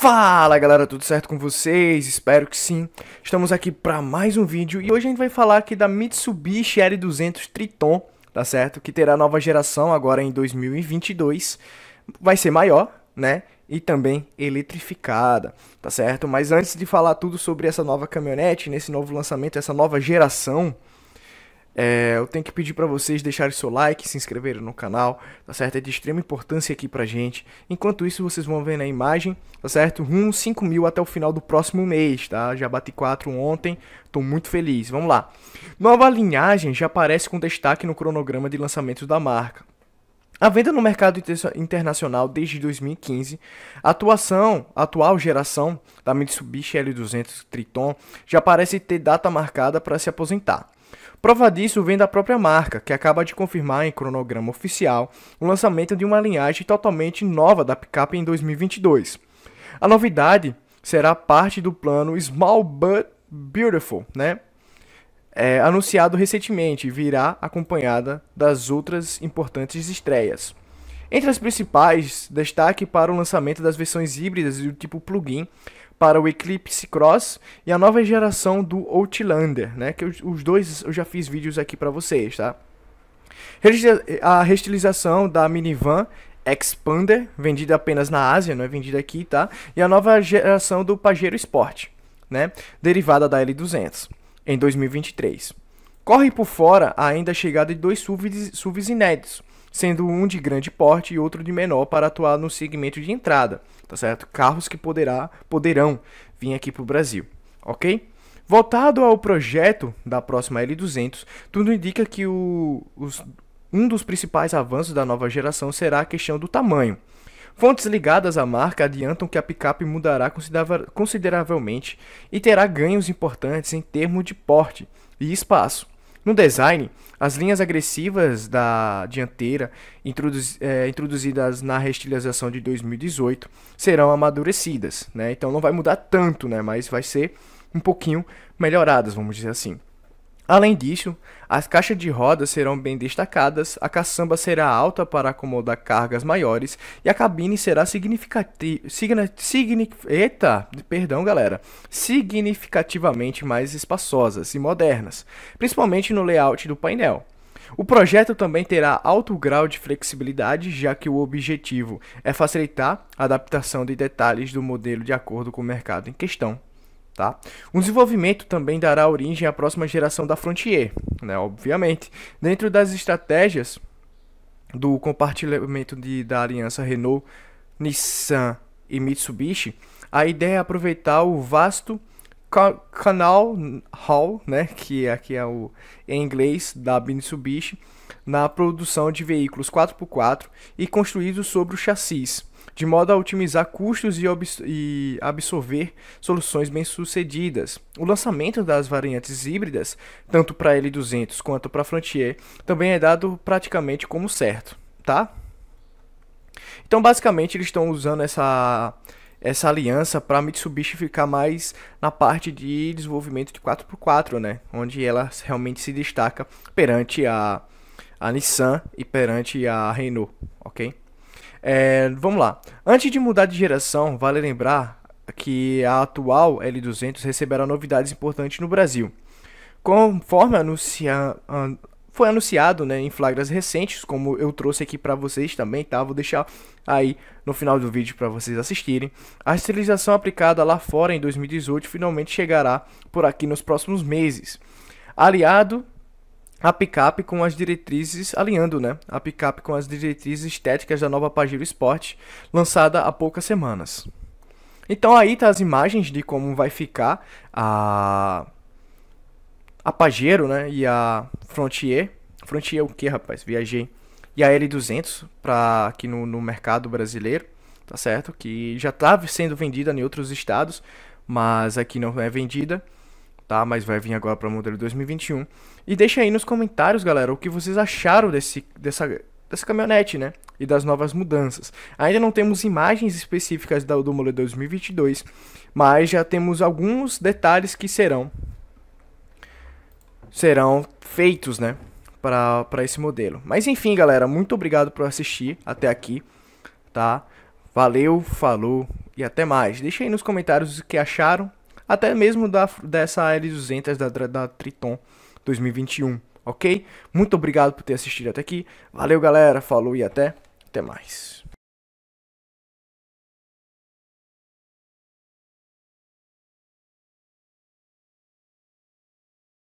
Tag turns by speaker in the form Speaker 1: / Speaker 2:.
Speaker 1: Fala galera, tudo certo com vocês? Espero que sim. Estamos aqui para mais um vídeo e hoje a gente vai falar aqui da Mitsubishi L200 Triton, tá certo? Que terá nova geração agora em 2022. Vai ser maior, né? E também eletrificada, tá certo? Mas antes de falar tudo sobre essa nova caminhonete, nesse novo lançamento, essa nova geração, é, eu tenho que pedir para vocês deixarem seu like, se inscreverem no canal, tá certo? É de extrema importância aqui pra gente. Enquanto isso, vocês vão ver na imagem, tá certo? Rumo 5 mil até o final do próximo mês, tá? Já bati 4 ontem, tô muito feliz. Vamos lá. Nova linhagem já aparece com destaque no cronograma de lançamentos da marca. A venda no mercado internacional desde 2015, a atuação, a atual geração da Mitsubishi L200 Triton já parece ter data marcada para se aposentar. Prova disso vem da própria marca, que acaba de confirmar em cronograma oficial o lançamento de uma linhagem totalmente nova da picape em 2022. A novidade será parte do plano Small But Beautiful, né? É, anunciado recentemente, virá acompanhada das outras importantes estreias. Entre as principais, destaque para o lançamento das versões híbridas do tipo plug-in para o Eclipse Cross e a nova geração do Outlander, né? Que os dois eu já fiz vídeos aqui para vocês, tá? A restilização da minivan Expander, vendida apenas na Ásia, não é vendida aqui, tá? E a nova geração do Pajero Sport, né? Derivada da L200, em 2023. Corre por fora ainda a chegada de dois SUVs, SUVs inéditos, sendo um de grande porte e outro de menor para atuar no segmento de entrada, tá certo? Carros que poderá, poderão vir aqui para o Brasil, ok? Voltado ao projeto da próxima L200, tudo indica que o, os, um dos principais avanços da nova geração será a questão do tamanho. Fontes ligadas à marca adiantam que a picape mudará consideravelmente e terá ganhos importantes em termos de porte e espaço. No design, as linhas agressivas da dianteira, introduz, é, introduzidas na restilização de 2018, serão amadurecidas, né? Então não vai mudar tanto, né? Mas vai ser um pouquinho melhoradas, vamos dizer assim. Além disso, as caixas de rodas serão bem destacadas, a caçamba será alta para acomodar cargas maiores e a cabine será significativa, signi, eita, perdão galera, significativamente mais espaçosas e modernas, principalmente no layout do painel. O projeto também terá alto grau de flexibilidade, já que o objetivo é facilitar a adaptação de detalhes do modelo de acordo com o mercado em questão. Tá? O desenvolvimento também dará origem à próxima geração da Frontier, né? obviamente. Dentro das estratégias do compartilhamento de, da aliança Renault, Nissan e Mitsubishi, a ideia é aproveitar o vasto ca canal hall, né? que aqui é, é o, em inglês da Mitsubishi, na produção de veículos 4x4 e construídos sobre o chassis, de modo a otimizar custos e, absorver soluções bem-sucedidas. O lançamento das variantes híbridas, tanto para L200 quanto para Frontier, também é dado praticamente como certo, tá? Então, basicamente, eles estão usando essa essa aliança para Mitsubishi ficar mais na parte de desenvolvimento de 4x4, né? Onde ela realmente se destaca perante a a Nissan e perante a Renault, ok? É, vamos lá. Antes de mudar de geração, vale lembrar que a atual L200 receberá novidades importantes no Brasil. Conforme anuncia, foi anunciado né, em flagras recentes, como eu trouxe aqui para vocês também, tá? Vou deixar aí no final do vídeo para vocês assistirem. A esterilização aplicada lá fora em 2018 finalmente chegará por aqui nos próximos meses. Aliado a picape com as diretrizes, alinhando né, a picape com as diretrizes estéticas da nova Pajero Sport, lançada há poucas semanas. Então aí tá as imagens de como vai ficar a a Pajero, né, e a Frontier. Frontier o que, rapaz? Viajei. E a L200 para aqui no, no mercado brasileiro, tá certo? Que já tá sendo vendida em outros estados, mas aqui não é vendida tá? Mas vai vir agora para o modelo 2021. E deixa aí nos comentários, galera, o que vocês acharam desse, dessa, dessa caminhonete, né? E das novas mudanças. Ainda não temos imagens específicas do, do modelo 2022, mas já temos alguns detalhes que serão serão feitos, né? Para esse modelo. Mas enfim, galera, muito obrigado por assistir até aqui, tá? Valeu, falou e até mais. Deixa aí nos comentários o que acharam até mesmo da, dessa L200 da, da Triton 2021, ok? Muito obrigado por ter assistido até aqui. Valeu, galera. Falou e até, até mais.